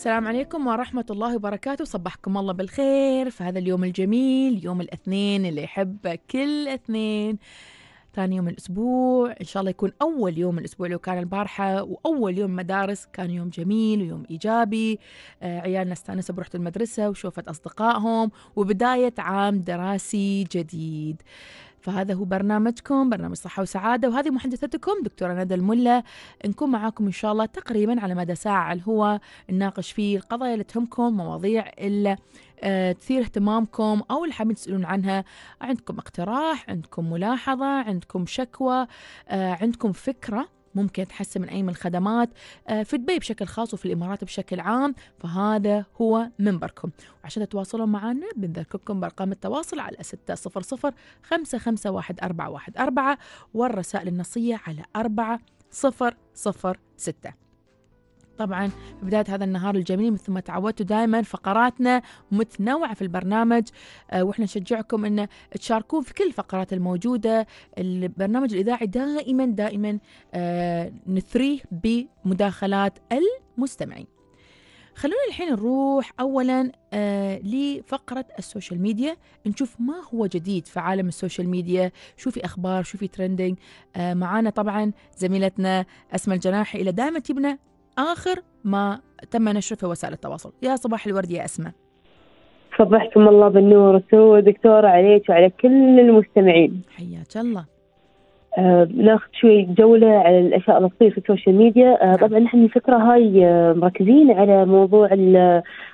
السلام عليكم ورحمة الله وبركاته صبحكم الله بالخير في هذا اليوم الجميل يوم الاثنين اللي يحبه كل اثنين ثاني يوم الأسبوع إن شاء الله يكون أول يوم الأسبوع لو كان البارحة وأول يوم مدارس كان يوم جميل ويوم إيجابي آه عيالنا استانسوا بروحة المدرسة وشوفت أصدقائهم وبداية عام دراسي جديد فهذا هو برنامجكم برنامج صحة وسعادة وهذه محدثتكم دكتورة ندى الملا نكون معاكم إن شاء الله تقريبا على مدى ساعة هو نناقش فيه القضايا اللي تهمكم مواضيع اللي آه، تثير اهتمامكم او اللي حابين تسالون عنها عندكم اقتراح عندكم ملاحظه عندكم شكوى آه، عندكم فكره ممكن تحسن من أي من الخدمات آه، في دبي بشكل خاص وفي الإمارات بشكل عام فهذا هو منبركم وعشان تتواصلون معنا بنذكركم بأرقام التواصل على 600 551 والرسائل النصية على 4006 طبعا في بداية هذا النهار الجميل مثل ما تعودتوا دائما فقراتنا متنوعة في البرنامج آه، وإحنا نشجعكم أن تشاركون في كل الفقرات الموجودة البرنامج الإذاعي دائما دائما آه، نثريه بمداخلات المستمعين خلونا الحين نروح اولا آه لفقره السوشيال ميديا نشوف ما هو جديد في عالم السوشيال ميديا شو في اخبار في ترندنج آه معانا طبعا زميلتنا اسماء الجناحي اللي دائما تجيبنا آخر ما تم نشره في وسائل التواصل يا صباح الورد يا أسماء صبحكم الله بالنور سو دكتورة عليك وعلى كل المستمعين حياك الله آه ناخذ شوي جولة على الأشياء اللطيفة في السوشيال ميديا آه نعم. طبعا نحن الفكرة هاي آه، مركزين على موضوع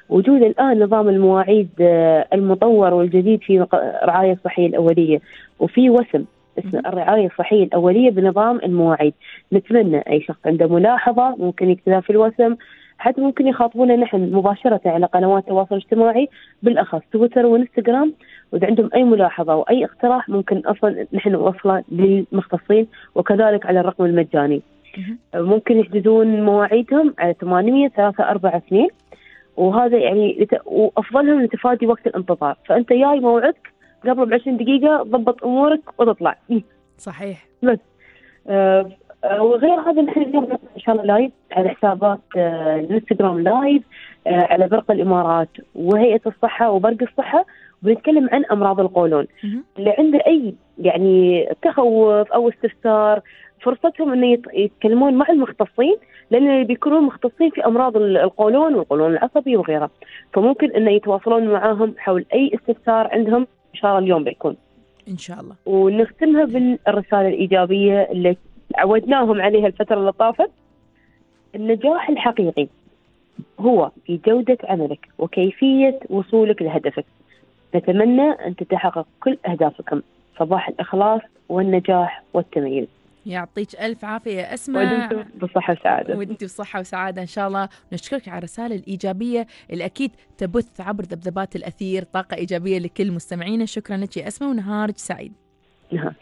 وجود الآن نظام المواعيد آه، المطور والجديد في رعاية الصحية الأولية وفي وسم الرعاية الصحية الأولية بنظام المواعيد نتمنى أي شخص عنده ملاحظة ممكن يكتبها في الوسم حتى ممكن يخاطبونا نحن مباشرة على قنوات التواصل الاجتماعي بالأخص تويتر وانستغرام وإذا عندهم أي ملاحظة أو أي اقتراح ممكن أصلا نحن نوصله للمختصين وكذلك على الرقم المجاني ممكن يحددون مواعيدهم على ثمانمية ثلاثة أربعة اثنين وهذا يعني وافضلهم لتفادي وقت الانتظار فانت جاي موعدك قبل ب 20 دقيقة ضبط أمورك وتطلع إيه. صحيح بس آه، آه، وغير هذا نحن اليوم ان شاء الله لايف على حسابات آه، الانستغرام لايف على برق الامارات وهيئه الصحه وبرق الصحه بنتكلم عن امراض القولون اللي عنده اي يعني تخوف او استفسار فرصتهم انه يتكلمون مع المختصين لان بيكونون مختصين في امراض القولون والقولون العصبي وغيره فممكن انه يتواصلون معاهم حول اي استفسار عندهم ان شاء الله اليوم بيكون ان شاء الله ونختمها بالرساله الايجابيه اللي عودناهم عليها الفتره اللي طافت النجاح الحقيقي هو في جودة عملك وكيفية وصولك لهدفك نتمنى أن تتحقق كل أهدافكم صباح الإخلاص والنجاح والتميز يعطيك ألف عافية أسماء بصحة وسعادة وانت بصحة وسعادة إن شاء الله نشكرك على الرسالة الإيجابية اللي أكيد تبث عبر ذبذبات الأثير طاقة إيجابية لكل مستمعينا شكرا لك يا أسماء ونهارك سعيد نهارك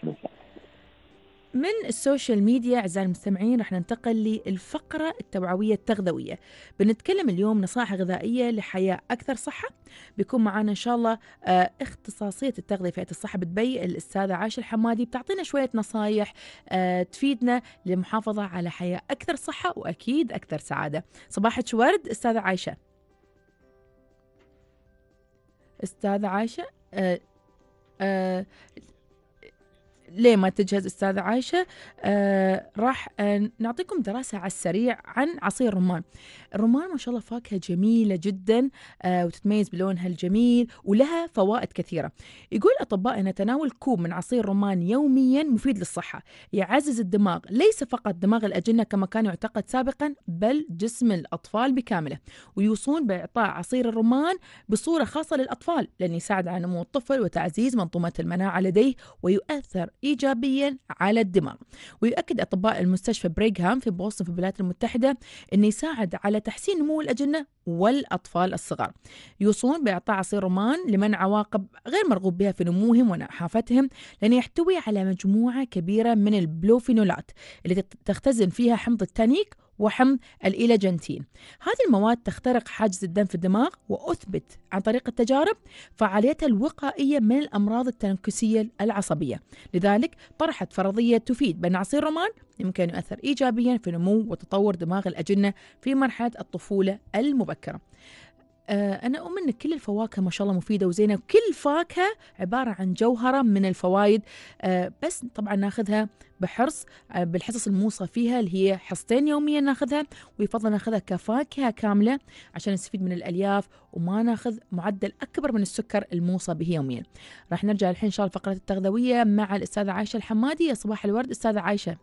من السوشيال ميديا أعزائي المستمعين رح ننتقل للفقرة التوعوية التغذوية بنتكلم اليوم نصائح غذائية لحياة أكثر صحة بيكون معنا إن شاء الله آه، اختصاصية التغذية في الصحة بدبي الأستاذة عائشة الحمادي بتعطينا شوية نصائح آه، تفيدنا للمحافظة على حياة أكثر صحة وأكيد أكثر سعادة صباحك ورد أستاذة عائشة أستاذة عائشة أه أه ليه ما تجهز استاذه عايشه آه راح آه نعطيكم دراسه على السريع عن عصير الرمان الرمان ما شاء الله فاكهه جميله جدا آه وتتميز بلونها الجميل ولها فوائد كثيره يقول اطباء ان تناول كوب من عصير الرمان يوميا مفيد للصحه يعزز الدماغ ليس فقط دماغ الاجنه كما كان يعتقد سابقا بل جسم الاطفال بكامله ويوصون باعطاء عصير الرمان بصوره خاصه للاطفال لان يساعد على نمو الطفل وتعزيز منظومه المناعه لديه ويؤثر إيجابيا على الدماغ ويؤكد أطباء المستشفى بريغهام في بوسطن في الولايات المتحدة أنه يساعد على تحسين نمو الأجنة والأطفال الصغار يوصون بإعطاء عصير رمان لمنع عواقب غير مرغوب بها في نموهم ونحافتهم لأنه يحتوي على مجموعة كبيرة من البلوفينولات اللي تختزن فيها حمض التانيك وحمض الإيلاجنتين هذه المواد تخترق حاجز الدم في الدماغ وأثبت عن طريق التجارب فعاليتها الوقائية من الأمراض التنكسية العصبية لذلك طرحت فرضية تفيد بأن عصير الرمان يمكن يؤثر إيجابيا في نمو وتطور دماغ الأجنة في مرحلة الطفولة المبكرة آه، أنا أؤمن أن كل الفواكه ما شاء الله مفيدة وزينة وكل فاكهة عبارة عن جوهرة من الفوائد آه، بس طبعا ناخذها بحرص آه، بالحصص الموصى فيها اللي هي حصتين يوميا ناخذها ويفضل ناخذها كفاكهة كاملة عشان نستفيد من الألياف وما ناخذ معدل أكبر من السكر الموصى به يوميا راح نرجع الحين إن شاء الله فقرة التغذوية مع الأستاذة عايشة الحمادي يا صباح الورد أستاذة عايشة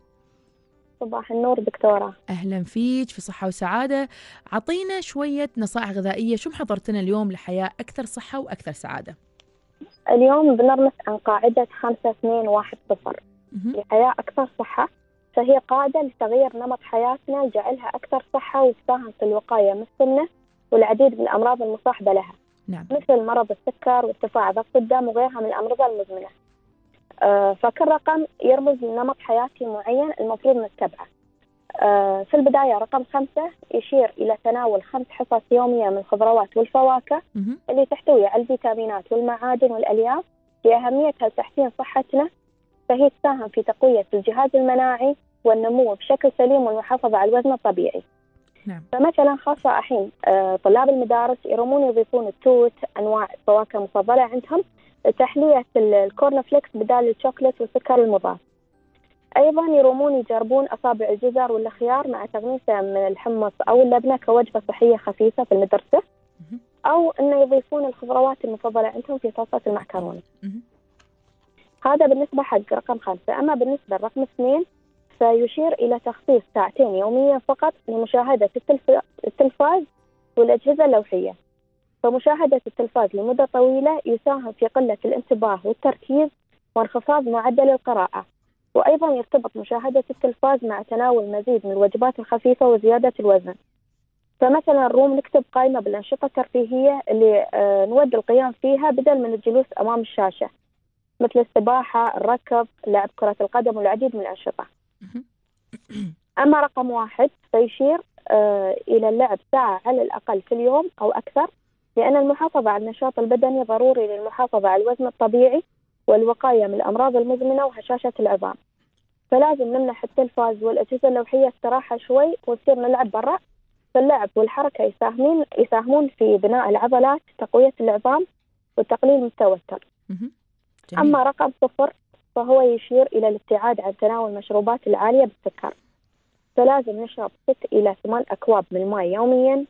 صباح النور دكتورة أهلا فيك في صحة وسعادة عطينا شوية نصائح غذائية شو محضرتنا اليوم لحياة أكثر صحة وأكثر سعادة اليوم بنرمس عن قاعدة خمسة اثنين واحد صفر لحياة أكثر صحة فهي قاعدة لتغيير نمط حياتنا لجعلها أكثر صحة وتساهم في الوقاية من السمنة والعديد من الأمراض المصاحبة لها نعم. مثل مرض السكر وارتفاع ضغط الدم وغيرها من الأمراض المزمنة آه، فكل رقم يرمز لنمط حياتي معين المفروض نتبعه آه، في البداية رقم خمسة يشير إلى تناول خمس حصص يومية من الخضروات والفواكه اللي تحتوي على الفيتامينات والمعادن والألياف لأهميتها لتحسين صحتنا فهي تساهم في تقوية الجهاز المناعي والنمو بشكل سليم والمحافظة على الوزن الطبيعي نعم. فمثلا خاصة الحين آه، طلاب المدارس يرمون يضيفون التوت أنواع فواكه مفضلة عندهم تحلية الكورن فليكس بدال الشوكلت والسكر المضاف أيضا يرومون يجربون أصابع الجزر والخيار مع تغميسة من الحمص أو اللبنة كوجبة صحية خفيفة في المدرسة أو أنه يضيفون الخضروات المفضلة عندهم في طاسة المعكرونة هذا بالنسبة حق رقم خمسة أما بالنسبة لرقم اثنين فيشير إلى تخصيص ساعتين يوميا فقط لمشاهدة التلفاز والأجهزة اللوحية فمشاهدة التلفاز لمدة طويلة يساهم في قلة الانتباه والتركيز وانخفاض معدل القراءة وأيضا يرتبط مشاهدة التلفاز مع تناول مزيد من الوجبات الخفيفة وزيادة الوزن فمثلا الروم نكتب قائمة بالأنشطة الترفيهية اللي آه، نود القيام فيها بدل من الجلوس أمام الشاشة مثل السباحة الركض لعب كرة القدم والعديد من الأنشطة أما رقم واحد فيشير آه، إلى اللعب ساعة على الأقل في اليوم أو أكثر لأن المحافظة على النشاط البدني ضروري للمحافظة على الوزن الطبيعي والوقاية من الأمراض المزمنة وهشاشة العظام فلازم نمنح التلفاز والأجهزة اللوحية استراحة شوي ونصير نلعب برا فاللعب والحركة يساهمين يساهمون في بناء العضلات تقوية العظام وتقليل من التوتر أما رقم صفر فهو يشير إلى الابتعاد عن تناول المشروبات العالية بالسكر فلازم نشرب 6 إلى 8 أكواب من الماء يوميا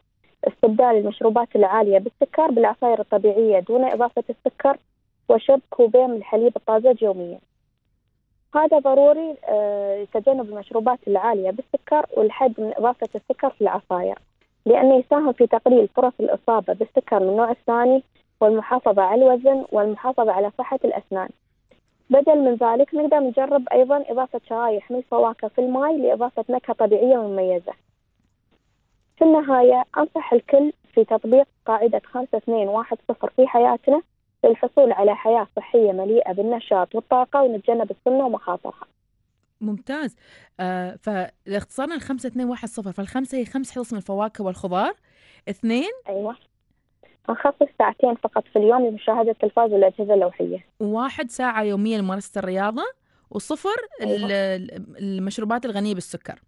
استبدال المشروبات العالية بالسكر بالعصائر الطبيعية دون إضافة السكر وشرب كوبين من الحليب الطازج يوميا هذا ضروري آه، لتجنب المشروبات العالية بالسكر والحد من إضافة السكر في العصائر لأنه يساهم في تقليل فرص الإصابة بالسكر من النوع الثاني والمحافظة على الوزن والمحافظة على صحة الأسنان بدل من ذلك نقدر نجرب أيضا إضافة شرايح من الفواكه في الماء لإضافة نكهة طبيعية مميزة في النهاية أنصح الكل في تطبيق قاعدة خمسة اثنين واحد صفر في حياتنا للحصول على حياة صحية مليئة بالنشاط والطاقة ونتجنب السمنة ومخاطرها ممتاز آه فاختصارنا الخمسة اثنين واحد صفر فالخمسة هي خمس حصص من الفواكه والخضار اثنين أيوة نخصص ساعتين فقط في اليوم لمشاهدة التلفاز والأجهزة اللوحية واحد ساعة يوميا لممارسة الرياضة وصفر أيوة. المشروبات الغنية بالسكر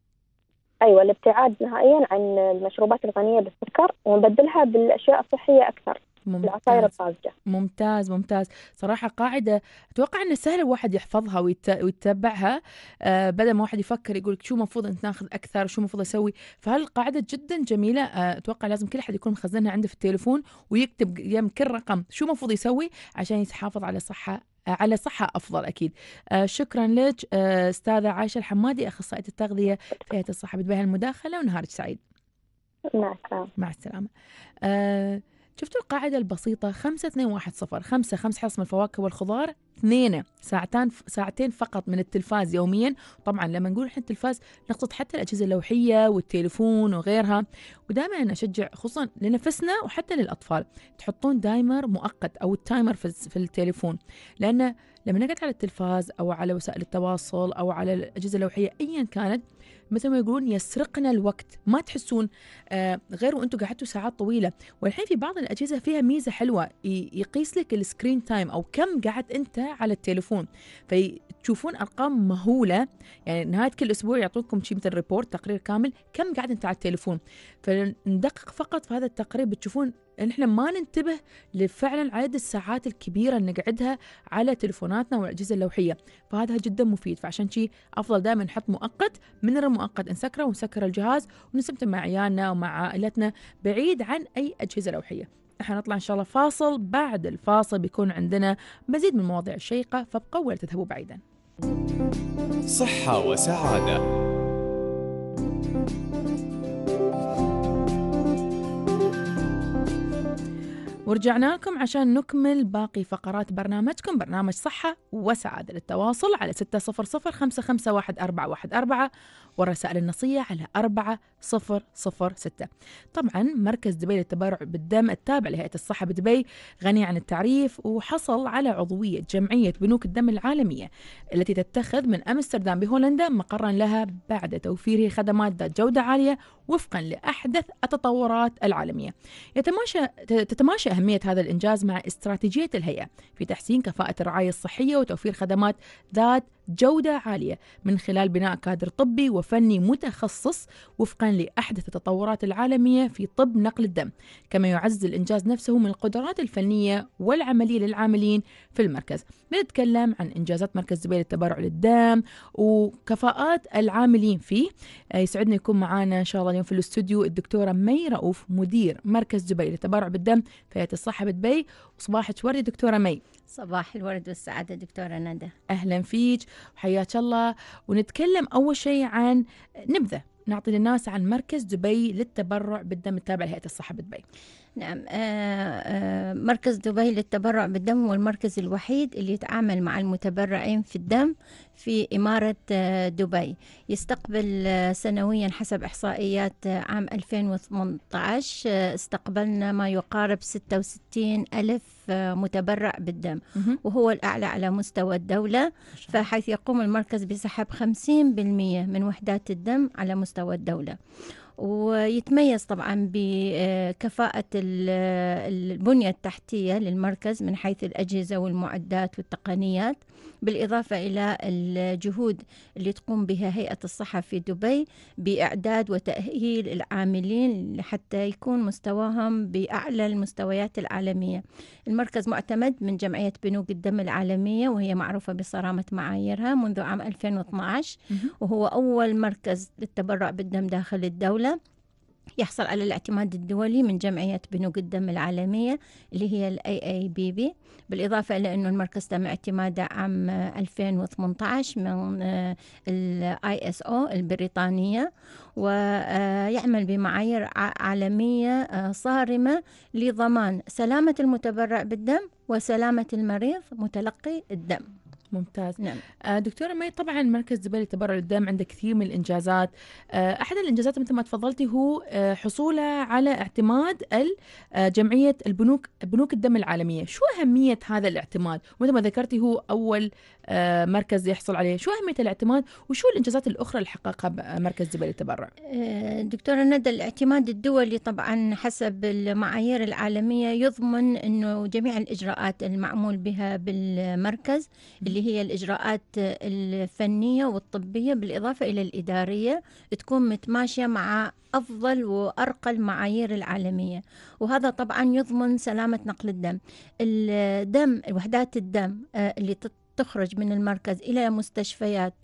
ايوه الابتعاد نهائيا عن المشروبات الغنيه بالسكر ونبدلها بالاشياء الصحيه اكثر ممتاز. العصائر الطازجه ممتاز ممتاز صراحه قاعده اتوقع انه سهل الواحد يحفظها ويتبعها آه بدل ما واحد يفكر يقول شو المفروض انت ناخذ اكثر شو المفروض اسوي فهالقاعده جدا جميله آه اتوقع لازم كل احد يكون مخزنها عنده في التليفون ويكتب يم كل رقم شو المفروض يسوي عشان يحافظ على صحه على صحة أفضل أكيد آه، شكرا لك آه، أستاذة عائشة الحمادي أخصائية التغذية في هيئة الصحة بتبين المداخلة ونهارك سعيد نعم، نعم. مع السلامة مع السلامة شفتوا القاعدة البسيطة 5 2 1 0 5 5 حصص من الفواكه والخضار اثنين ساعتان ساعتين فقط من التلفاز يوميا طبعا لما نقول احنا التلفاز نقصد حتى الأجهزة اللوحية والتليفون وغيرها ودائما أشجع خصوصا لنفسنا وحتى للأطفال تحطون دايمر مؤقت أو التايمر في التليفون لأن لما نقعد على التلفاز أو على وسائل التواصل أو على الأجهزة اللوحية أيا كانت مثل ما يقولون يسرقنا الوقت ما تحسون آه، غير وانتم قعدتوا ساعات طويله والحين في بعض الاجهزه فيها ميزه حلوه يقيس لك السكرين تايم او كم قعدت انت على التليفون فتشوفون ارقام مهوله يعني نهايه كل اسبوع يعطونكم شيء مثل ريبورت تقرير كامل كم قعدت انت على التليفون فندقق فقط في هذا التقرير بتشوفون ان احنا ما ننتبه لفعلا عدد الساعات الكبيره اللي نقعدها على تلفوناتنا والاجهزه اللوحيه فهذا جدا مفيد فعشان شي افضل دائما نحط مؤقت من المؤقت نسكره ونسكر الجهاز ونستمتع مع عيالنا ومع عائلتنا بعيد عن اي اجهزه لوحيه احنا نطلع ان شاء الله فاصل بعد الفاصل بيكون عندنا مزيد من المواضيع الشيقه فابقوا ولا تذهبوا بعيدا صحه وسعاده ورجعنا لكم عشان نكمل باقي فقرات برنامجكم برنامج صحة وسعادة للتواصل على 600 والرسائل النصية على ستة طبعا مركز دبي للتبرع بالدم التابع لهيئة الصحة بدبي غني عن التعريف وحصل على عضوية جمعية بنوك الدم العالمية التي تتخذ من أمستردام بهولندا مقرا لها بعد توفيره خدمات ذات جودة عالية وفقا لأحدث التطورات العالمية يتماشى تتماشى أهمية هذا الإنجاز مع استراتيجية الهيئة في تحسين كفاءة الرعاية الصحية وتوفير خدمات ذات جودة عالية من خلال بناء كادر طبي وفني متخصص وفقا لأحدث التطورات العالمية في طب نقل الدم كما يعزز الإنجاز نفسه من القدرات الفنية والعملية للعاملين في المركز بنتكلم عن إنجازات مركز زبيل التبرع للدم وكفاءات العاملين فيه آه، يسعدنا يكون معنا إن شاء الله اليوم في الاستوديو الدكتورة مي رؤوف مدير مركز زبيل للتبرع بالدم فيتي الصحة بدبي وصباحك وردي دكتورة مي صباح الورد والسعادة دكتورة ندى أهلا فيك وحياك الله ونتكلم أول شيء عن نبذة نعطي للناس عن مركز دبي للتبرع بالدم التابع لهيئة الصحة بدبي نعم آه، آه، مركز دبي للتبرع بالدم هو المركز الوحيد اللي يتعامل مع المتبرعين في الدم في إمارة آه، دبي يستقبل سنويا حسب إحصائيات عام 2018 استقبلنا ما يقارب 66 ألف متبرع بالدم وهو الأعلى على مستوى الدولة فحيث يقوم المركز بسحب 50% من وحدات الدم على مستوى الدولة ويتميز طبعا بكفاءة البنية التحتية للمركز من حيث الأجهزة والمعدات والتقنيات بالإضافة إلى الجهود اللي تقوم بها هيئة الصحة في دبي بإعداد وتأهيل العاملين حتى يكون مستواهم بأعلى المستويات العالمية المركز معتمد من جمعية بنوك الدم العالمية وهي معروفة بصرامة معاييرها منذ عام 2012 وهو أول مركز للتبرع بالدم داخل الدولة الدولة يحصل على الاعتماد الدولي من جمعية بنوك الدم العالمية اللي هي الـ AABB بالإضافة إلى أنه المركز تم اعتماده عام 2018 من آه، الـ ISO البريطانية ويعمل آه، بمعايير عالمية آه، صارمة لضمان سلامة المتبرع بالدم وسلامة المريض متلقي الدم ممتاز نعم. آه، دكتورة مي طبعا مركز دبي للتبرع للدم عنده كثير من الإنجازات آه، أحد الإنجازات مثل ما تفضلتي هو آه، حصوله على اعتماد جمعية البنوك بنوك الدم العالمية شو أهمية هذا الاعتماد ومثل ما ذكرتي هو أول مركز يحصل عليه شو أهمية الاعتماد وشو الإنجازات الأخرى اللي حققها مركز دبي للتبرع دكتورة ندى الاعتماد الدولي طبعا حسب المعايير العالمية يضمن أنه جميع الإجراءات المعمول بها بالمركز اللي هي الإجراءات الفنية والطبية بالإضافة إلى الإدارية تكون متماشية مع أفضل وأرقى المعايير العالمية وهذا طبعا يضمن سلامة نقل الدم الدم وحدات الدم آه، اللي تخرج من المركز إلى مستشفيات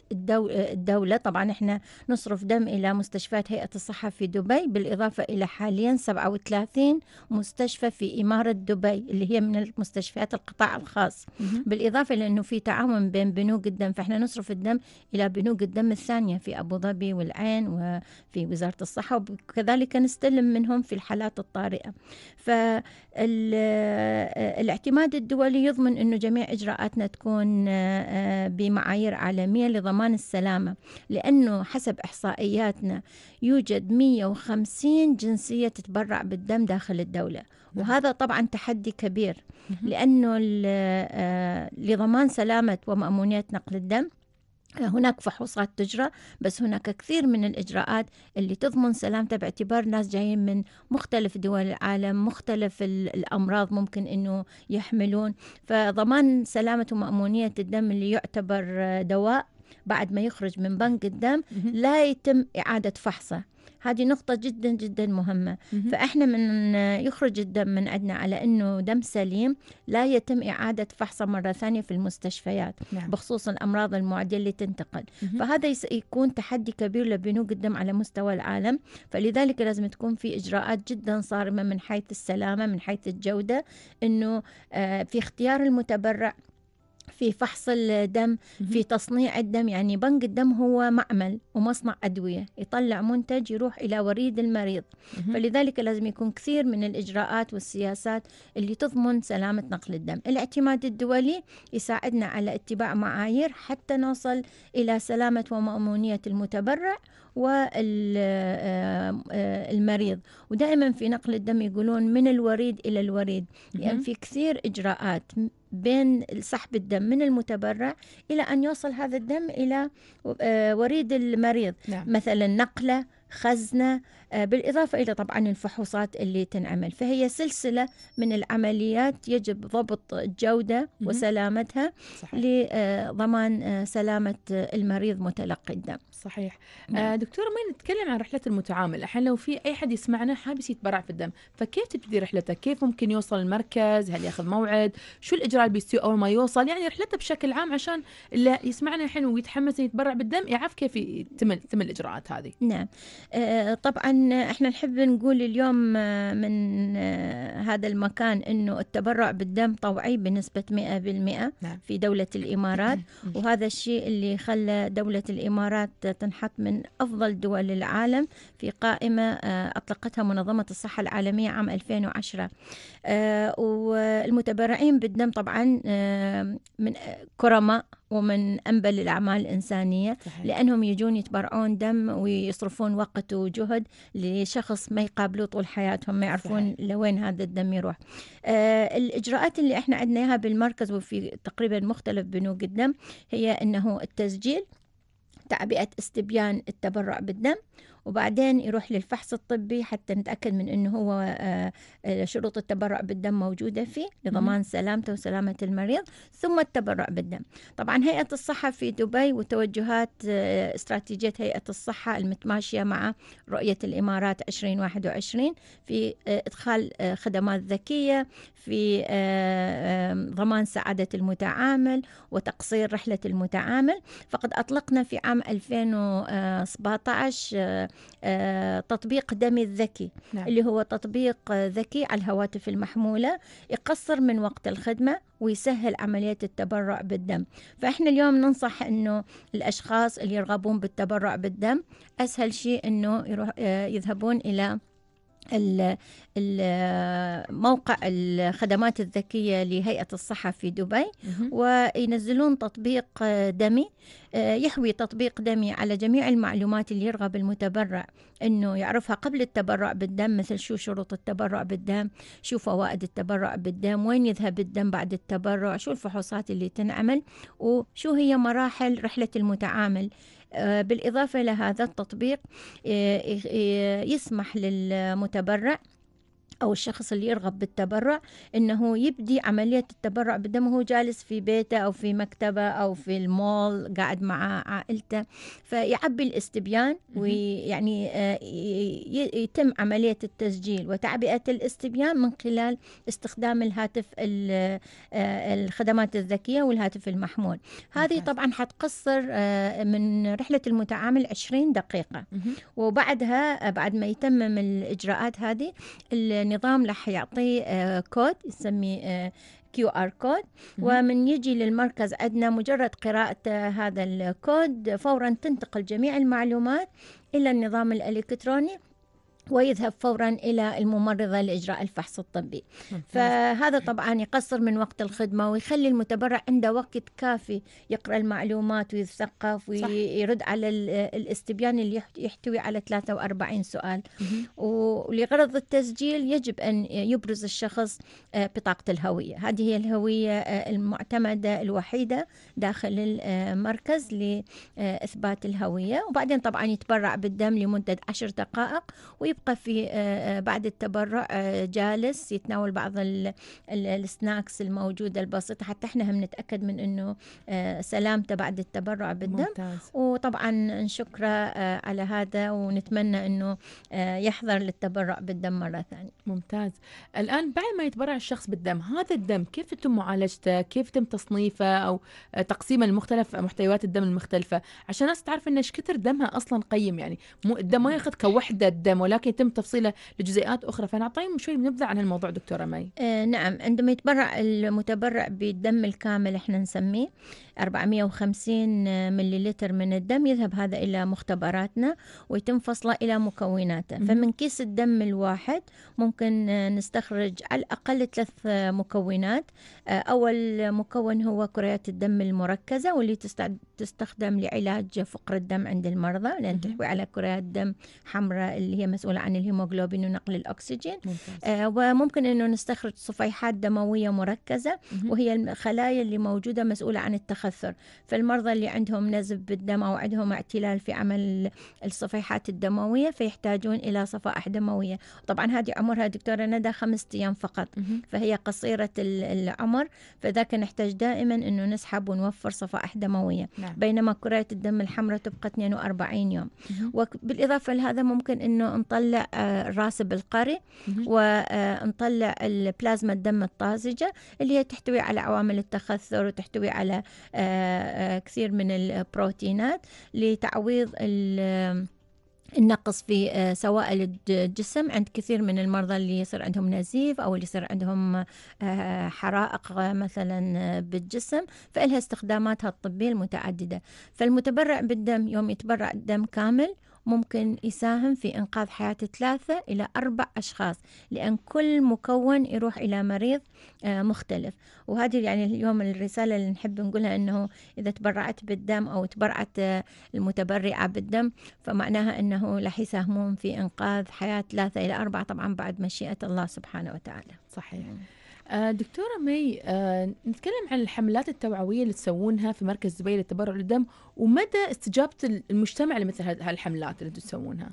الدولة طبعا إحنا نصرف دم إلى مستشفيات هيئة الصحة في دبي بالإضافة إلى حاليا 37 مستشفى في إمارة دبي اللي هي من المستشفيات القطاع الخاص بالإضافة لأنه في تعاون بين بنوك الدم فإحنا نصرف الدم إلى بنوك الدم الثانية في أبو ظبي والعين وفي وزارة الصحة وكذلك نستلم منهم في الحالات الطارئة فالاعتماد آه، الدولي يضمن أنه جميع إجراءاتنا تكون آه، آه، بمعايير عالمية لضمان السلامة لأنه حسب إحصائياتنا يوجد 150 جنسية تتبرع بالدم داخل الدولة نعم. وهذا طبعا تحدي كبير لأنه لضمان سلامة ومأمونية نقل الدم هناك فحوصات تجرى بس هناك كثير من الإجراءات اللي تضمن سلامته باعتبار ناس جايين من مختلف دول العالم مختلف الأمراض ممكن أنه يحملون فضمان سلامة ومأمونية الدم اللي يعتبر دواء بعد ما يخرج من بنك الدم لا يتم إعادة فحصه هذه نقطة جدا جدا مهمة فإحنا من يخرج الدم من عندنا على أنه دم سليم لا يتم إعادة فحصه مرة ثانية في المستشفيات نعم. بخصوص الأمراض المعدية اللي تنتقل مم. فهذا يكون تحدي كبير لبنوك الدم على مستوى العالم فلذلك لازم تكون في إجراءات جدا صارمة من حيث السلامة من حيث الجودة أنه آه، في اختيار المتبرع في فحص الدم في تصنيع الدم يعني بنك الدم هو معمل ومصنع أدوية يطلع منتج يروح إلى وريد المريض فلذلك لازم يكون كثير من الإجراءات والسياسات اللي تضمن سلامة نقل الدم الاعتماد الدولي يساعدنا على اتباع معايير حتى نوصل إلى سلامة ومأمونية المتبرع والمريض آه، آه، ودائما في نقل الدم يقولون من الوريد إلى الوريد لأن في كثير إجراءات بين سحب الدم من المتبرع إلى أن يوصل هذا الدم إلى آه، وريد المريض نعم. مثلا نقله خزنه آه، بالإضافة إلى طبعا الفحوصات اللي تنعمل فهي سلسلة من العمليات يجب ضبط الجودة وسلامتها صحيح. لضمان آه، سلامة المريض متلقي الدم صحيح نعم. آه، دكتورة ما نتكلم عن رحلة المتعامل الحين لو في أي حد يسمعنا حابس يتبرع في الدم فكيف تبدي رحلته كيف ممكن يوصل المركز هل ياخذ موعد شو الإجراء اللي بيستوي أول ما يوصل يعني رحلته بشكل عام عشان اللي يسمعنا الحين ويتحمس يتبرع بالدم يعرف كيف يتم الإجراءات هذه نعم طبعا طبعا احنا نحب نقول اليوم آه، من آه، هذا المكان انه التبرع بالدم طوعي بنسبة 100% نعم. في دولة نعم. الامارات وهذا الشيء اللي خلى دولة الامارات تنحط من افضل دول العالم في قائمة آه، اطلقتها منظمة الصحة العالمية عام 2010 والمتبرعين بالدم طبعا من كرماء ومن أنبل الأعمال الإنسانية صحيح. لأنهم يجون يتبرعون دم ويصرفون وقت وجهد لشخص ما يقابلوه طول حياتهم ما يعرفون صحيح. لوين هذا الدم يروح آه الإجراءات اللي إحنا اياها بالمركز وفي تقريبا مختلف بنوك الدم هي أنه التسجيل تعبئة استبيان التبرع بالدم وبعدين يروح للفحص الطبي حتى نتاكد من انه هو آه، آه، شروط التبرع بالدم موجوده فيه لضمان سلامته وسلامه المريض ثم التبرع بالدم طبعا هيئه الصحه في دبي وتوجهات آه، استراتيجيه هيئه الصحه المتماشيه مع رؤيه الامارات 2021 في ادخال خدمات ذكيه في ضمان سعاده المتعامل وتقصير رحله المتعامل فقد اطلقنا في عام 2017 تطبيق دمي الذكي نعم. اللي هو تطبيق ذكي على الهواتف المحمولة يقصر من وقت الخدمة ويسهل عملية التبرع بالدم فإحنا اليوم ننصح أنه الأشخاص اللي يرغبون بالتبرع بالدم أسهل شيء أنه آه، يذهبون إلى موقع الخدمات الذكية لهيئة الصحة في دبي وينزلون تطبيق دمي آه، يحوي تطبيق دمي على جميع المعلومات اللي يرغب المتبرع انه يعرفها قبل التبرع بالدم مثل شو شروط التبرع بالدم شو فوائد التبرع بالدم وين يذهب الدم بعد التبرع شو الفحوصات اللي تنعمل وشو هي مراحل رحلة المتعامل آه، بالإضافة لهذا التطبيق آه، آه، يسمح للمتبرع أو الشخص اللي يرغب بالتبرع أنه يبدي عملية التبرع بدم هو جالس في بيته أو في مكتبة أو في المول قاعد مع عائلته فيعبي الاستبيان ويعني آه، يتم عملية التسجيل وتعبئة الاستبيان من خلال استخدام الهاتف آه، الخدمات الذكية والهاتف المحمول هذه طبعا حتقصر آه، من رحلة المتعامل 20 دقيقة وبعدها بعد ما يتمم الإجراءات هذه النظام راح يعطي آه، كود يسميه آه، كيو ار كود ومن يجي للمركز عندنا مجرد قراءة آه، هذا الكود فورا تنتقل جميع المعلومات إلى النظام الإلكتروني ويذهب فورا الى الممرضه لاجراء الفحص الطبي فهذا طبعا يقصر من وقت الخدمه ويخلي المتبرع عنده وقت كافي يقرا المعلومات ويتثقف ويرد على الاستبيان اللي يحتوي على 43 سؤال ولغرض التسجيل يجب ان يبرز الشخص آه، بطاقه الهويه هذه هي الهويه آه، المعتمده الوحيده داخل المركز لاثبات الهويه وبعدين طبعا يتبرع بالدم لمده 10 دقائق ويبقى يبقى في آه، آه، بعد التبرع آه، جالس يتناول بعض السناكس الموجودة البسيطة حتى احنا هم نتأكد من انه سلامته بعد التبرع بالدم ممتاز. وطبعا نشكره على هذا ونتمنى انه يحضر للتبرع بالدم مرة ثانية ممتاز الآن بعد ما يتبرع الشخص بالدم هذا الدم كيف تم معالجته كيف تم تصنيفه أو تقسيمه المختلف محتويات الدم المختلفة عشان الناس تعرف انه ايش كثر دمها اصلا قيم يعني مو الدم ما ياخذ كوحده دم ولكن يتم تفصيله لجزيئات اخرى فنعطيهم شوي نبذه عن الموضوع دكتوره مي آه نعم عندما يتبرع المتبرع بالدم الكامل احنا نسميه 450 مليلتر من الدم يذهب هذا إلى مختبراتنا ويتم فصله إلى مكوناته فمن كيس الدم الواحد ممكن نستخرج على الأقل ثلاث مكونات آه، أول مكون هو كريات الدم المركزة واللي تستخدم لعلاج فقر الدم عند المرضى لأن تحوي على كريات دم حمراء اللي هي مسؤولة عن الهيموغلوبين ونقل الأكسجين آه، وممكن أنه نستخرج صفيحات دموية مركزة وهي الخلايا اللي موجودة مسؤولة عن التخزن تأثر فالمرضى اللي عندهم نزف بالدم أو عندهم اعتلال في عمل الصفيحات الدموية فيحتاجون إلى صفائح دموية طبعا هذه عمرها دكتورة ندى خمسة أيام فقط فهي قصيرة العمر فذاك نحتاج دائما أنه نسحب ونوفر صفائح دموية نعم. بينما كرية الدم الحمراء تبقى 42 يوم وبالإضافة لهذا ممكن أنه نطلع آه، الراس بالقري ونطلع آه، البلازما الدم الطازجة اللي هي تحتوي على عوامل التخثر وتحتوي على آه، آه، آه، كثير من البروتينات لتعويض النقص في آه، سوائل الجسم عند كثير من المرضى اللي يصير عندهم نزيف او اللي يصير عندهم حرائق مثلا بالجسم فإلها استخداماتها الطبية المتعددة فالمتبرع بالدم يوم يتبرع الدم كامل ممكن يساهم في إنقاذ حياة ثلاثة إلى أربع أشخاص لأن كل مكون يروح إلى مريض آه، مختلف وهذه يعني اليوم الرسالة اللي نحب نقولها أنه إذا تبرعت بالدم أو تبرعت آه، المتبرعة بالدم فمعناها أنه لح يساهمون في إنقاذ حياة ثلاثة إلى أربعة طبعا بعد مشيئة الله سبحانه وتعالى صحيح آه، دكتورة مي آه، نتكلم عن الحملات التوعوية اللي تسوونها في مركز دبي للتبرع للدم ومدى استجابة المجتمع لمثل هالحملات اللي تسوونها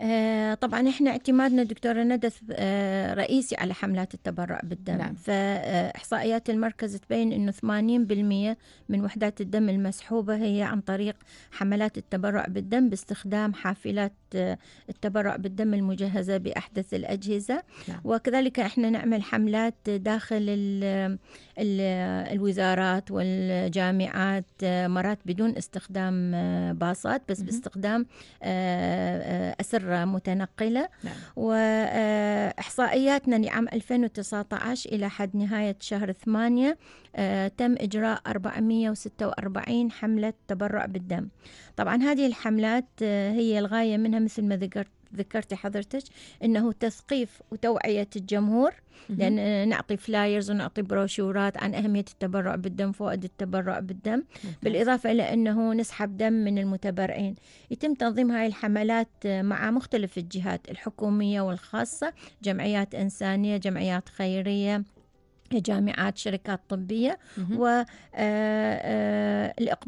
آه، طبعا احنا اعتمادنا دكتوره ندى آه، رئيسي على حملات التبرع بالدم نعم. فاحصائيات آه، المركز تبين انه 80% من وحدات الدم المسحوبه هي عن طريق حملات التبرع بالدم باستخدام حافلات التبرع بالدم المجهزه باحدث الاجهزه نعم. وكذلك احنا نعمل حملات داخل الـ الـ الوزارات والجامعات مرات بدون استخدام باصات بس باستخدام اسر غير متنقلة نعم. وإحصائياتنا لعام 2019 إلى حد نهاية شهر ثمانية آه، تم إجراء 446 حملة تبرع بالدم طبعا هذه الحملات آه، هي الغاية منها مثل ما ذكرت ذكرتي حضرتك انه تثقيف وتوعيه الجمهور لان نعطي فلايرز ونعطي بروشورات عن اهميه التبرع بالدم فوائد التبرع بالدم بالاضافه الى انه نسحب دم من المتبرعين يتم تنظيم هاي الحملات مع مختلف الجهات الحكوميه والخاصه جمعيات انسانيه جمعيات خيريه جامعات شركات طبيه والاقبال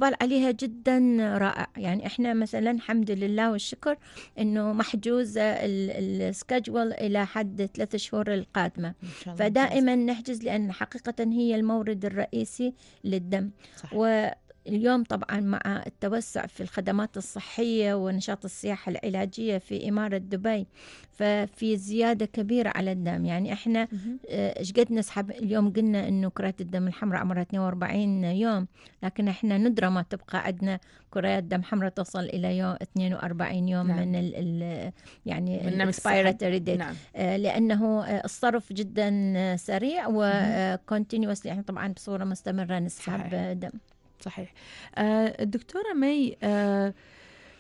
آه، آه، عليها جدا رائع يعني احنا مثلا الحمد لله والشكر انه محجوز السكجول الى حد ثلاثة شهور القادمه فدائما نحجز لان حقيقه هي المورد الرئيسي للدم صح. و اليوم طبعا مع التوسع في الخدمات الصحية ونشاط السياحة العلاجية في إمارة دبي ففي زيادة كبيرة على الدم يعني إحنا آه، إيش قد نسحب اليوم قلنا إنه كرات الدم الحمراء عمرها 42 يوم لكن إحنا ندرة ما تبقى عندنا كريات دم حمراء تصل إلى يوم 42 يوم نعم. من ال ال يعني الاكسبيرتوري ديت نعم. آه، لأنه آه، الصرف جدا سريع وكونتينيوس يعني طبعا بصورة مستمرة نسحب صحيح. دم صحيح آه، الدكتوره مي آه،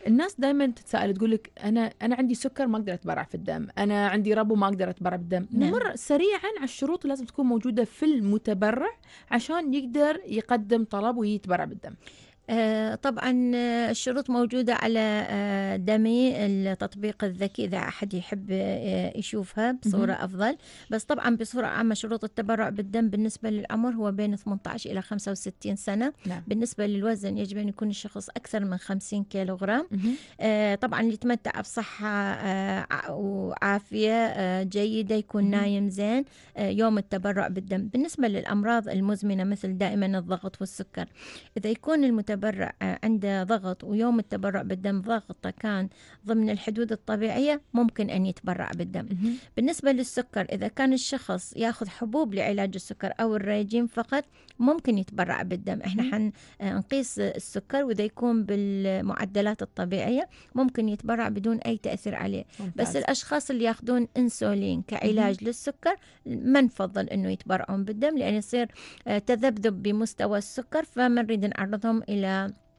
الناس دائما تتساءل تقول لك انا انا عندي سكر ما اقدر اتبرع في الدم، انا عندي ربو ما اقدر اتبرع بالدم، نعم. نمر سريعا على الشروط اللي لازم تكون موجوده في المتبرع عشان يقدر يقدم طلب ويتبرع بالدم. آه، طبعا آه، الشروط موجودة على آه، دمي التطبيق الذكي إذا أحد يحب يشوفها بصورة أفضل بس طبعا بصورة عامة شروط التبرع بالدم بالنسبة للعمر هو بين 18 إلى 65 سنة نعم. بالنسبة للوزن يجب أن يكون الشخص أكثر من 50 كيلوغرام طبعا يتمتع بصحة وعافية جيدة يكون نايم زين يوم التبرع بالدم بالنسبة للأمراض المزمنة مثل دائما الضغط والسكر إذا يكون المتبرع تبرع آه، عنده ضغط ويوم التبرع بالدم ضغطه كان ضمن الحدود الطبيعية ممكن أن يتبرع بالدم بالنسبة للسكر إذا كان الشخص يأخذ حبوب لعلاج السكر أو الريجيم فقط ممكن يتبرع بالدم احنا حنقيس آه، السكر وإذا يكون بالمعدلات الطبيعية ممكن يتبرع بدون أي تأثير عليه ممتاز. بس الأشخاص اللي ياخذون انسولين كعلاج للسكر ما نفضل أنه يتبرعون بالدم لأن يصير آه، تذبذب بمستوى السكر فما نريد نعرضهم إلى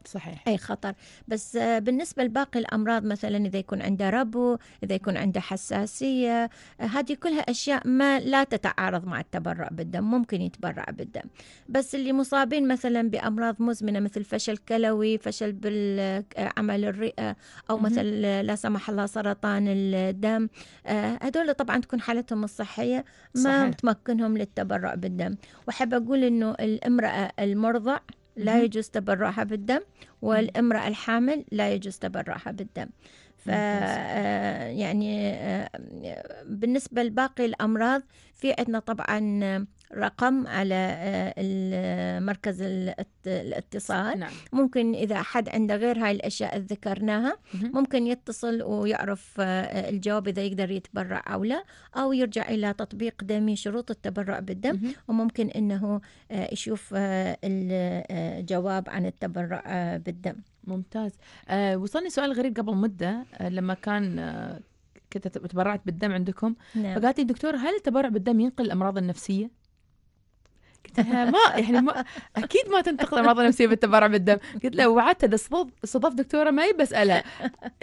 صحيح اي خطر بس آه، بالنسبه لباقي الامراض مثلا اذا يكون عنده ربو اذا يكون عنده حساسيه آه، هذه كلها اشياء ما لا تتعارض مع التبرع بالدم ممكن يتبرع بالدم بس اللي مصابين مثلا بامراض مزمنه مثل فشل كلوي فشل بالعمل الرئه او مثلا لا سمح الله سرطان الدم آه، هذول طبعا تكون حالتهم الصحيه ما صحيح. تمكنهم للتبرع بالدم واحب اقول انه الامراه المرضع لا يجوز تبرعها بالدم والامرأة الحامل لا يجوز تبرعها بالدم ف آه، يعني آه، بالنسبة لباقي الأمراض في عندنا طبعا رقم على آه، مركز الاتصال نعم. ممكن إذا حد عنده غير هاي الأشياء اللي ذكرناها ممكن يتصل ويعرف آه، الجواب إذا يقدر يتبرع أو لا أو يرجع إلى تطبيق دمي شروط التبرع بالدم وممكن أنه آه، يشوف الجواب عن التبرع بالدم ممتاز وصلني سؤال غريب قبل مدة لما كان كنت تبرعت بالدم عندكم نعم. فقالت لي دكتور هل التبرع بالدم ينقل الامراض النفسيه؟ قلت لها ما يعني ما اكيد ما تنتقد الامراض النفسيه بالتبرع بالدم قلت لها وعدتها استضاف استضاف دكتوره ماي بسالها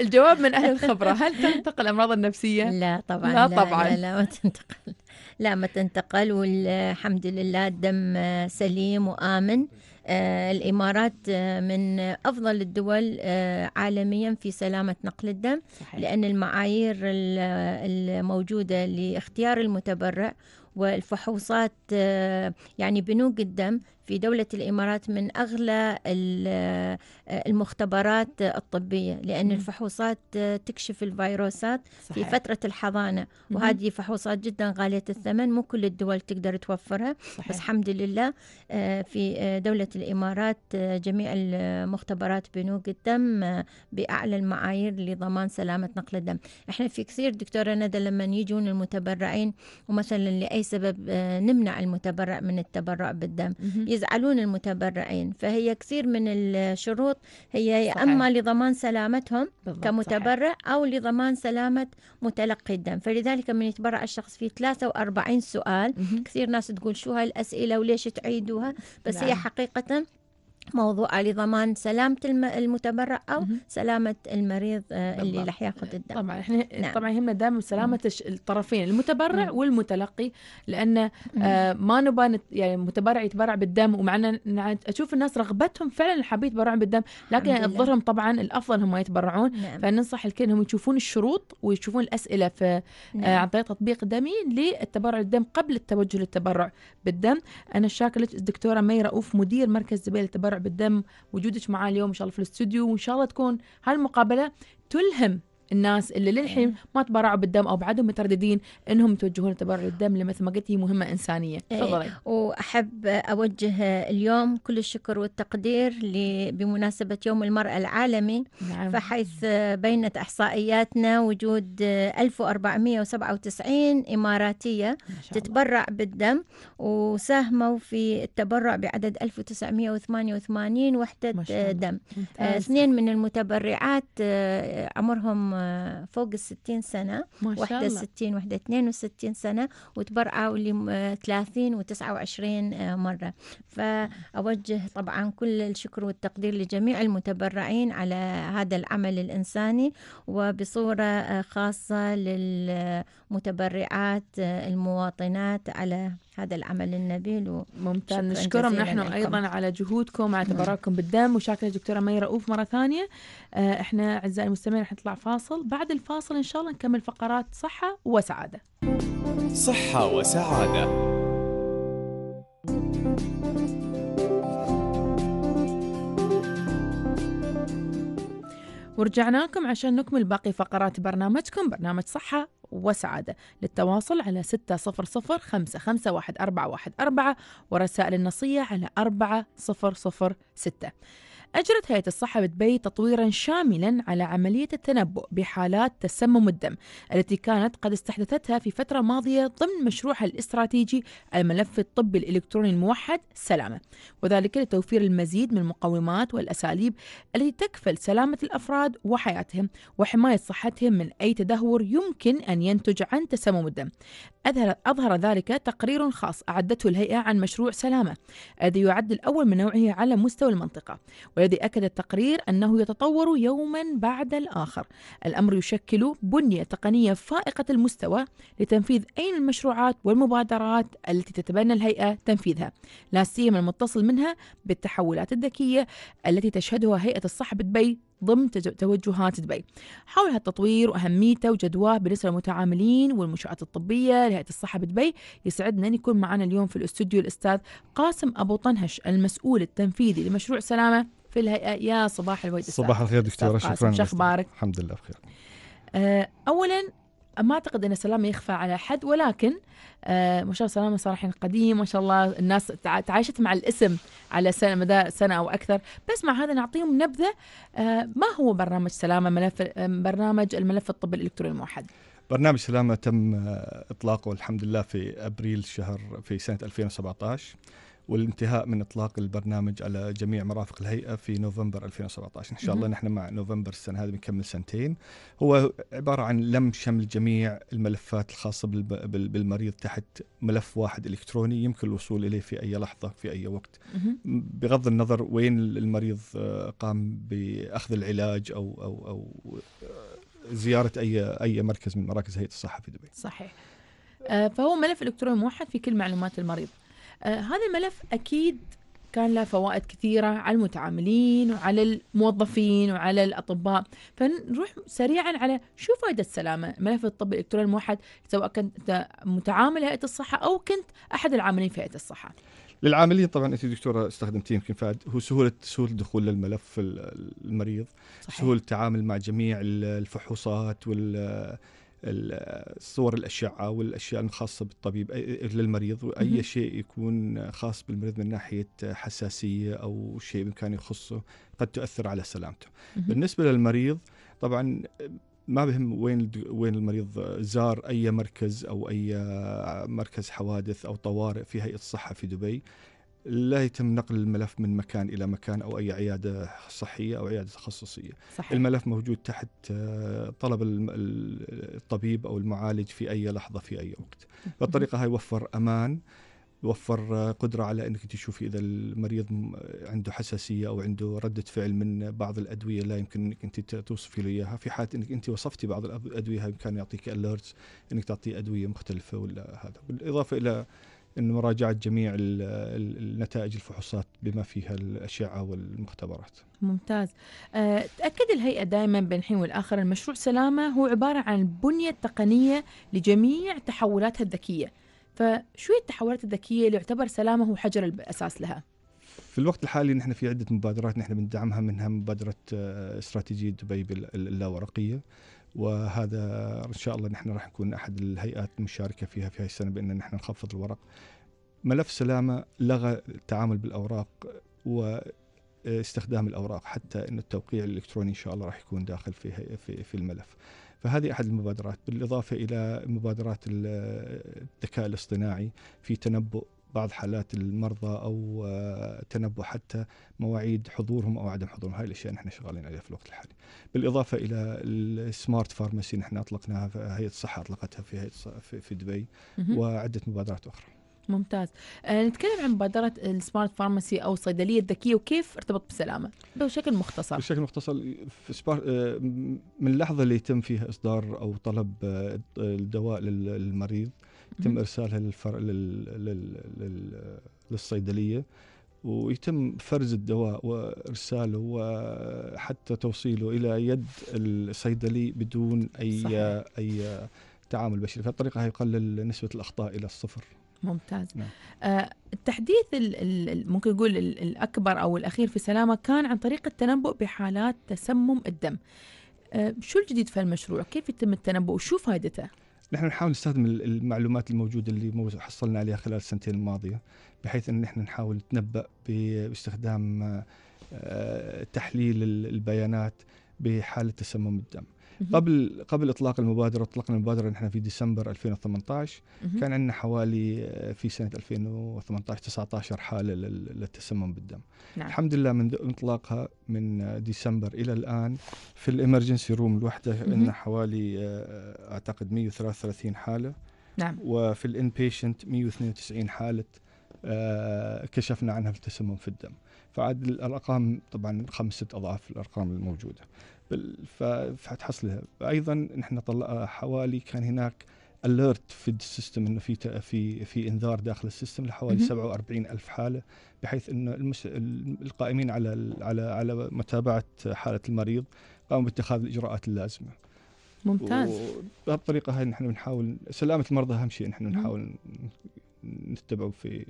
الجواب من اهل الخبره هل تنتقل الامراض النفسيه لا طبعا لا, لا طبعا لا, لا ما تنتقل لا ما تنتقل والحمد لله الدم سليم وامن آه الامارات آه، من افضل الدول آه عالميا في سلامه نقل الدم صحيح. لان المعايير الموجوده لاختيار المتبرع والفحوصات آه، يعني بنوك الدم في دولة الإمارات من أغلى آه، المختبرات الطبية لأن الفحوصات آه، تكشف الفيروسات صحيح. في فترة الحضانة وهذه فحوصات جدا غالية الثمن مو كل الدول تقدر توفرها صحيح. بس الحمد لله آه، في دولة الإمارات جميع المختبرات بنوك الدم بأعلى المعايير لضمان سلامة نقل الدم احنا في كثير دكتورة ندى لما يجون المتبرعين ومثلا لأي سبب نمنع المتبرع من التبرع بالدم يزعلون المتبرعين فهي كثير من الشروط هي صحيح. اما لضمان سلامتهم كمتبرع او لضمان سلامه متلقي الدم فلذلك من يتبرع الشخص في 43 سوال كثير ناس تقول شو هاي الاسئله وليش تعيدوها بس نعم. هي حقيقه موضوع لضمان سلامة المتبرع أو سلامة المريض آه، اللي راح ياخذ الدم طبعا احنا نعم. طبعا يهمنا دائما سلامة الطرفين المتبرع مم. والمتلقي لأن آه ما نبغى يعني المتبرع يتبرع بالدم ومعنا أشوف الناس رغبتهم فعلا حابين يتبرعون بالدم لكن تضرهم طبعا الأفضل هم يتبرعون نعم. فننصح الكل هم يشوفون الشروط ويشوفون الأسئلة في آه، نعم. آه عن طريق تطبيق دمي للتبرع بالدم قبل التوجه للتبرع بالدم أنا شاكرة الدكتورة مي رؤوف مدير مركز زبيل التبرع بالدم وجودك معاه اليوم ان شاء الله في الاستوديو وان شاء الله تكون هالمقابله تلهم الناس اللي للحين إيه. ما تبرعوا بالدم او بعدهم مترددين انهم يتوجهون لتبرع الدم مثل ما قلت هي مهمه انسانيه إيه. تفضلي واحب اوجه اليوم كل الشكر والتقدير بمناسبه يوم المراه العالمي نعم. فحيث بينت احصائياتنا وجود 1497 اماراتيه تتبرع بالدم وساهموا في التبرع بعدد 1988 وحده دم اثنين من المتبرعات آه، عمرهم فوق الستين سنة ما شاء واحدة الله. ستين واحدة اثنين وستين سنة وتبرعوا لي ثلاثين وتسعة وعشرين آه، مرة فأوجه طبعا كل الشكر والتقدير لجميع المتبرعين على هذا العمل الإنساني وبصورة آه، خاصة للمتبرعات آه، المواطنات على هذا العمل النبيل ممتاز نشكركم نحن لكم. ايضا على جهودكم على نعم. تبرعكم بالدم وشاكره دكتوره مي رؤوف مره ثانيه آه، احنا اعزائي المستمعين نطلع فاصل بعد الفاصل ان شاء الله نكمل فقرات صحه وسعاده صحه وسعاده ورجعنا لكم عشان نكمل باقي فقرات برنامجكم برنامج صحة وسعادة للتواصل على 600 ورسائل النصية على 4006 أجرت هيئة الصحة بدبي تطويرا شاملا على عملية التنبؤ بحالات تسمم الدم التي كانت قد استحدثتها في فترة ماضية ضمن مشروعها الاستراتيجي الملف الطبي الإلكتروني الموحد سلامة وذلك لتوفير المزيد من المقومات والأساليب التي تكفل سلامة الأفراد وحياتهم وحماية صحتهم من أي تدهور يمكن أن ينتج عن تسمم الدم أظهر, أظهر ذلك تقرير خاص أعدته الهيئة عن مشروع سلامة الذي يعد الأول من نوعه على مستوى المنطقة والذي أكد التقرير أنه يتطور يوما بعد الآخر الأمر يشكل بنية تقنية فائقة المستوى لتنفيذ أي المشروعات والمبادرات التي تتبنى الهيئة تنفيذها لا سيما المتصل منها بالتحولات الذكية التي تشهدها هيئة الصحة بدبي ضمن توجهات دبي حول هذا التطوير وأهميته وجدواه بالنسبة للمتعاملين والمنشآت الطبية لهيئة الصحة بدبي يسعدنا أن يكون معنا اليوم في الاستوديو الأستاذ قاسم أبو طنهش المسؤول التنفيذي لمشروع سلامة في الهيئة يا صباح الورد صباح الخير دكتورة شكرا شو أخبارك؟ الحمد لله بخير آه، أولا ما اعتقد ان السلام يخفى على احد ولكن آه، ما شاء الله سلامه صالح قديم ما شاء الله الناس تعايشت مع الاسم على سنة مدى سنه او اكثر بس مع هذا نعطيهم نبذه آه، ما هو برنامج سلامه ملف برنامج الملف الطبي الالكتروني الموحد برنامج سلامة تم آه، إطلاقه الحمد لله في أبريل شهر في سنة 2017 والانتهاء من اطلاق البرنامج على جميع مرافق الهيئه في نوفمبر 2017 ان شاء الله نحن مع نوفمبر السنه هذه بنكمل سنتين هو عباره عن لم شمل جميع الملفات الخاصه بالمريض تحت ملف واحد الكتروني يمكن الوصول اليه في اي لحظه في اي وقت بغض النظر وين المريض آه، قام باخذ العلاج او او او آه، زياره اي اي مركز من مراكز هيئه الصحه في دبي صحيح آه، فهو ملف الكتروني موحد في كل معلومات المريض آه، هذا الملف اكيد كان له فوائد كثيره على المتعاملين وعلى الموظفين وعلى الاطباء فنروح سريعا على شو فائده السلامه ملف الطب الالكتروني الموحد سواء كنت متعامل هيئه الصحه او كنت احد العاملين في هيئه الصحه للعاملين طبعا انت دكتوره استخدمتيه يمكن فهد هو سهوله سهوله الدخول للملف المريض صحيح. سهوله التعامل مع جميع الفحوصات وال صور الأشعة والأشياء الخاصة بالطبيب للمريض وأي شيء يكون خاص بالمريض من ناحية حساسية أو شيء كان يخصه قد تؤثر على سلامته بالنسبة للمريض طبعا ما بهم وين وين المريض زار اي مركز او اي مركز حوادث او طوارئ في هيئه الصحه في دبي لا يتم نقل الملف من مكان الى مكان او اي عياده صحيه او عياده تخصصيه. صحيح. الملف موجود تحت آه، طلب الطبيب او المعالج في اي لحظه في اي وقت. فالطريقه هاي يوفر امان يوفر قدرة على أنك تشوفي إذا المريض عنده حساسية أو عنده ردة فعل من بعض الأدوية لا يمكن أنك أنت توصفي له إياها في حالة أنك أنت وصفتي بعض الأدوية يمكن يعطيك أليرتس أنك تعطيه أدوية مختلفة ولا هذا بالإضافة إلى أن مراجعة جميع النتائج الفحوصات بما فيها الأشعة والمختبرات ممتاز آه، تأكد الهيئة دائما بين حين والآخر المشروع سلامة هو عبارة عن بنية تقنية لجميع تحولاتها الذكية فشو هي التحولات الذكية اللي يعتبر سلامة هو حجر الأساس لها؟ في الوقت الحالي نحن في عدة مبادرات نحن بندعمها منها مبادرة آه، استراتيجية دبي اللاورقية وهذا ان شاء الله نحن راح نكون احد الهيئات المشاركه فيها في هاي السنه بان نحن نخفض الورق. ملف سلامه لغى التعامل بالاوراق و استخدام الاوراق حتى ان التوقيع الالكتروني ان شاء الله راح يكون داخل في في في الملف. فهذه احد المبادرات بالاضافه الى مبادرات الذكاء الاصطناعي في تنبؤ بعض حالات المرضى او آه، تنبؤ حتى مواعيد حضورهم او عدم حضورهم هاي الاشياء نحن شغالين عليها في الوقت الحالي بالاضافه الى السمارت فارماسي نحن اطلقناها هيئه الصحه اطلقتها في في دبي وعده مبادرات اخرى ممتاز أه نتكلم عن مبادرة السمارت فارماسي أو الصيدلية الذكية وكيف ارتبط بسلامة بشكل مختصر بشكل مختصر في سبار... آه، من اللحظة اللي يتم فيها إصدار أو طلب آه، الدواء للمريض يتم ارسالها للفر... لل... لل... لل... للصيدليه ويتم فرز الدواء وارساله وحتى توصيله الى يد الصيدلي بدون اي صحيح. اي تعامل بشري فالطريقه هي يقلل نسبه الاخطاء الى الصفر ممتاز نعم. آه التحديث ممكن نقول الاكبر او الاخير في سلامه كان عن طريق التنبؤ بحالات تسمم الدم آه شو الجديد في المشروع كيف يتم التنبؤ وشو فائدته نحن نحاول نستخدم المعلومات الموجوده اللي حصلنا عليها خلال السنتين الماضيه بحيث ان نحن نحاول نتنبا باستخدام آه، تحليل البيانات بحاله تسمم الدم. قبل قبل اطلاق المبادره اطلقنا المبادره نحن في ديسمبر 2018 كان عندنا حوالي آه، في سنه 2018 19 حاله للتسمم بالدم نعم. الحمد لله من اطلاقها من آه، ديسمبر الى الان في الامرجنسي روم الوحده عندنا حوالي آه، اعتقد 133 حاله نعم وفي الان بيشنت 192 حاله كشفنا عنها في التسمم في الدم فعاد الارقام طبعا خمسة اضعاف الارقام الموجوده فتحصلها ايضا نحن طلع حوالي كان هناك اليرت في السيستم انه في في في انذار داخل السيستم لحوالي 47 الف حاله بحيث انه المس... القائمين على على على متابعه حاله المريض قاموا باتخاذ الاجراءات اللازمه. ممتاز. بهالطريقه هاي نحن بنحاول سلامه المرضى اهم شيء نحن بنحاول نتبعه في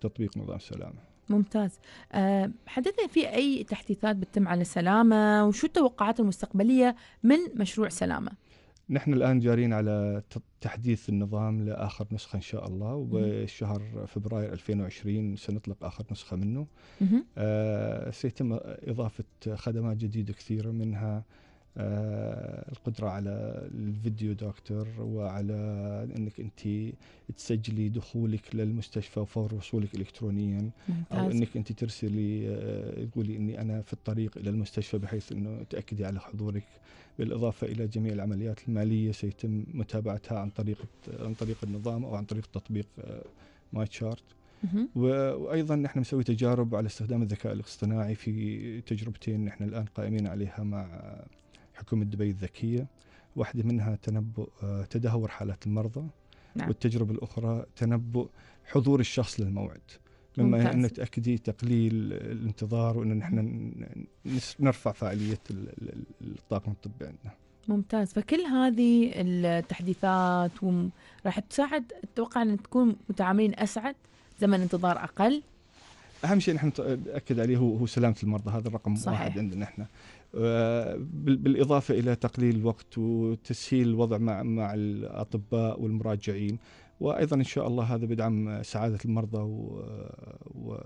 تطبيق نظام السلامه. ممتاز أه حدثنا في أي تحديثات بتتم على سلامه وشو التوقعات المستقبلية من مشروع سلامة نحن الآن جارين على تحديث النظام لآخر نسخة إن شاء الله وبشهر فبراير 2020 سنطلق آخر نسخة منه آه سيتم إضافة خدمات جديدة كثيرة منها آه آه، القدرة على الفيديو دكتور وعلى أنك أنت تسجلي دخولك للمستشفى فور وصولك إلكترونيا ممتاز. أو أنك أنت ترسلي آه، تقولي أني أنا في الطريق إلى المستشفى بحيث أنه تأكدي على حضورك بالإضافة إلى جميع العمليات المالية سيتم متابعتها عن طريق عن طريق النظام أو عن طريق تطبيق آه، ماي تشارت وايضا نحن نسوي تجارب على استخدام الذكاء الاصطناعي في تجربتين نحن الان قائمين عليها مع حكومة دبي الذكية واحدة منها تنبؤ آه، تدهور حالات المرضى نعم. والتجربة الأخرى تنبؤ حضور الشخص للموعد مما ممتاز. أن تأكدي تقليل الانتظار وأن نحن نرفع فعالية الطاقم الطبي عندنا ممتاز فكل هذه التحديثات راح تساعد اتوقع ان تكون متعاملين اسعد زمن انتظار اقل اهم شيء نحن ناكد عليه هو هو سلامه المرضى هذا الرقم صحيح. واحد عندنا نحن بالاضافه الى تقليل الوقت وتسهيل الوضع مع مع الاطباء والمراجعين وايضا ان شاء الله هذا بدعم سعاده المرضى و,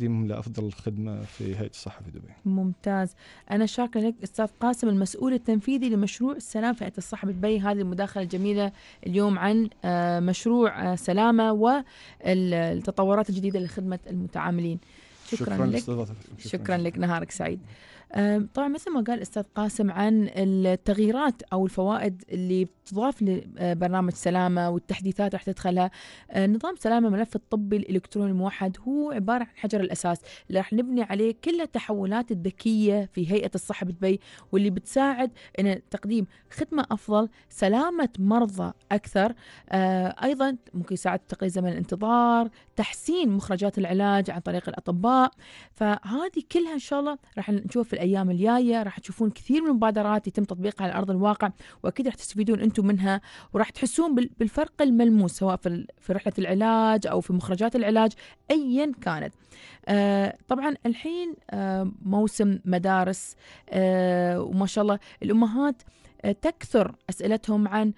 لافضل الخدمه في هيئه الصحه في دبي. ممتاز، انا شاكره لك استاذ قاسم المسؤول التنفيذي لمشروع السلام في هيئه الصحه بدبي، هذه المداخله الجميله اليوم عن آه، مشروع آه، سلامه والتطورات الجديده لخدمه المتعاملين. شكرا, شكرا لك شكرا, شكرا لك نهارك سعيد. طبعا مثل ما قال الاستاذ قاسم عن التغييرات او الفوائد اللي بتضاف لبرنامج سلامه والتحديثات راح تدخلها أه، نظام سلامه ملف الطبي الالكتروني الموحد هو عباره عن حجر الاساس اللي راح نبني عليه كل التحولات الذكيه في هيئه الصحه بدبي واللي بتساعد ان تقديم خدمه افضل سلامه مرضى اكثر أه، ايضا ممكن يساعد تقليل زمن الانتظار تحسين مخرجات العلاج عن طريق الاطباء فهذه كلها ان شاء الله راح نشوف في الايام الجايه راح تشوفون كثير من المبادرات يتم تطبيقها على ارض الواقع واكيد راح تستفيدون انتم منها وراح تحسون بالفرق الملموس سواء في رحله العلاج او في مخرجات العلاج ايا كانت. آه، طبعا الحين آه، موسم مدارس آه، وما شاء الله الامهات تكثر اسئلتهم عن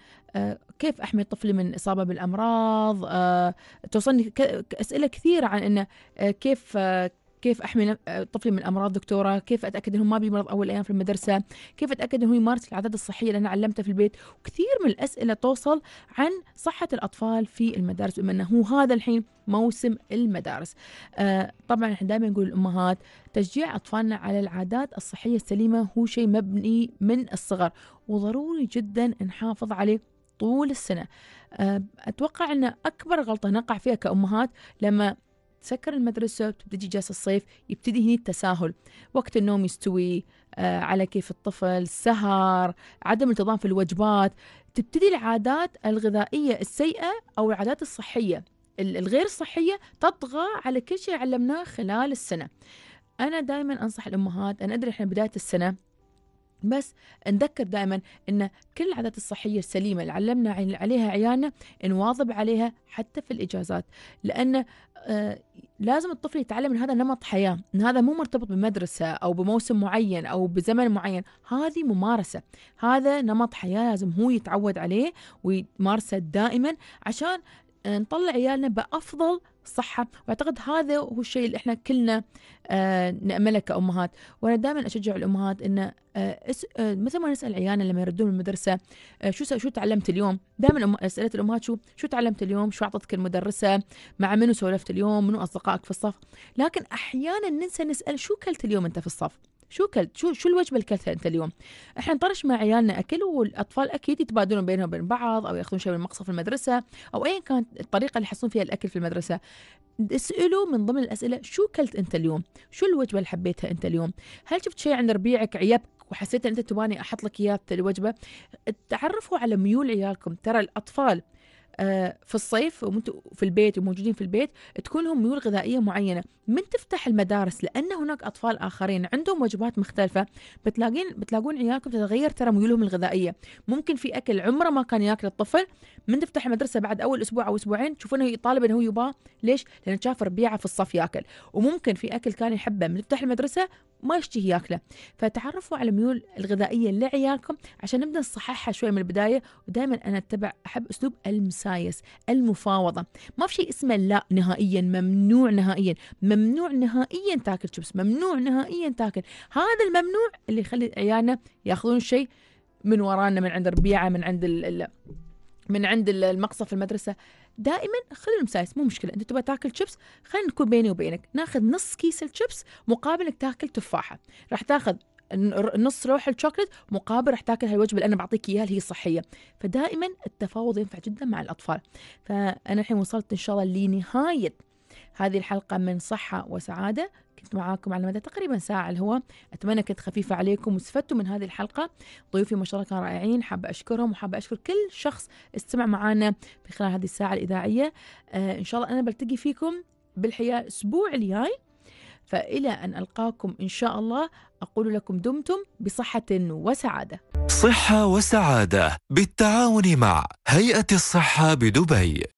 كيف احمي طفلي من اصابه بالامراض توصلني اسئله كثيره عن انه كيف كيف احمي طفلي من امراض دكتوره كيف اتاكد انه ما بيمرض اول ايام في المدرسه كيف اتاكد انه يمارس العادات الصحيه اللي انا علمتها في البيت وكثير من الاسئله توصل عن صحه الاطفال في المدارس بما انه هذا الحين موسم المدارس آه طبعا احنا دائما نقول الامهات تشجيع اطفالنا على العادات الصحيه السليمه هو شيء مبني من الصغر وضروري جدا نحافظ عليه طول السنه آه، اتوقع ان اكبر غلطه نقع فيها كامهات لما تسكر المدرسة تجي جاس الصيف يبتدي هني التساهل وقت النوم يستوي آه، على كيف الطفل السهر عدم التزام في الوجبات تبتدي العادات الغذائية السيئة أو العادات الصحية الغير صحية تطغى على كل شيء علمناه خلال السنة أنا دائما أنصح الأمهات أنا أدري إحنا بداية السنة بس نذكر دائما ان كل العادات الصحيه السليمه اللي علمنا عليها عيالنا نواظب عليها حتى في الاجازات لان آه، لازم الطفل يتعلم ان هذا نمط حياه، ان هذا مو مرتبط بمدرسه او بموسم معين او بزمن معين، هذه ممارسه، هذا نمط حياه لازم هو يتعود عليه ويمارسه دائما عشان آه، نطلع عيالنا بافضل الصحه واعتقد هذا هو الشيء اللي احنا كلنا آه نامله كامهات وانا دائما اشجع الامهات ان آه, آه، مثل ما نسال عيالنا لما يردون من المدرسه آه شو شو تعلمت اليوم دائما اسئله الامهات شو شو تعلمت اليوم شو اعطتك المدرسه مع منو سولفت اليوم منو اصدقائك في الصف لكن احيانا ننسى نسال شو كلت اليوم انت في الصف شو كلت شو شو الوجبه اللي كلتها انت اليوم احنا نطرش مع عيالنا اكل والاطفال اكيد يتبادلون بينهم وبين بعض او ياخذون شيء من المقصف في المدرسه او ايا كانت الطريقه اللي يحصلون فيها الاكل في المدرسه اسألوا من ضمن الاسئله شو كلت انت اليوم شو الوجبه اللي حبيتها انت اليوم هل شفت شيء عند ربيعك عيبك وحسيت ان انت تباني احط لك اياه الوجبه تعرفوا على ميول عيالكم ترى الاطفال آه، في الصيف في البيت وموجودين في البيت تكون لهم ميول غذائيه معينه من تفتح المدارس لان هناك اطفال اخرين عندهم وجبات مختلفه بتلاقين بتلاقون عيالكم تتغير ترى ميولهم الغذائيه ممكن في اكل عمره ما كان ياكل الطفل من تفتح المدرسه بعد اول اسبوع او اسبوعين تشوفونه يطالب انه هو يباه ليش لانه شاف ربيعه في الصف ياكل وممكن في اكل كان يحبه من تفتح المدرسه ما يشتهي ياكله فتعرفوا على الميول الغذائيه لعيالكم عشان نبدا نصححها شوي من البدايه ودائما انا اتبع احب اسلوب المسايس المفاوضه ما في شيء اسمه لا نهائيا ممنوع نهائيا ممنوع نهائيا تاكل شيبس ممنوع نهائيا تاكل هذا الممنوع اللي يخلي عيالنا ياخذون شيء من ورانا من عند ربيعه من عند ال من عند المقصف في المدرسه دائما خلي المسايس مو مشكله انت تبغى تاكل شيبس خلينا نكون بيني وبينك ناخذ نص كيس الشيبس مقابل انك تاكل تفاحه راح تاخذ نص روح الشوكلت مقابل راح تاكل هالوجبه اللي انا بعطيك اياها اللي هي صحيه فدائما التفاوض ينفع جدا مع الاطفال فانا الحين وصلت ان شاء الله لنهايه هذه الحلقه من صحه وسعاده كنت معاكم على مدى تقريبا ساعة الهواء أتمنى كنت خفيفة عليكم واستفدتوا من هذه الحلقة ضيوفي ما شاء الله كانوا رائعين حابة أشكرهم وحابة أشكر كل شخص استمع معنا في خلال هذه الساعة الإذاعية آه إن شاء الله أنا بلتقي فيكم بالحياة الأسبوع الجاي فإلى أن ألقاكم إن شاء الله أقول لكم دمتم بصحة وسعادة صحة وسعادة بالتعاون مع هيئة الصحة بدبي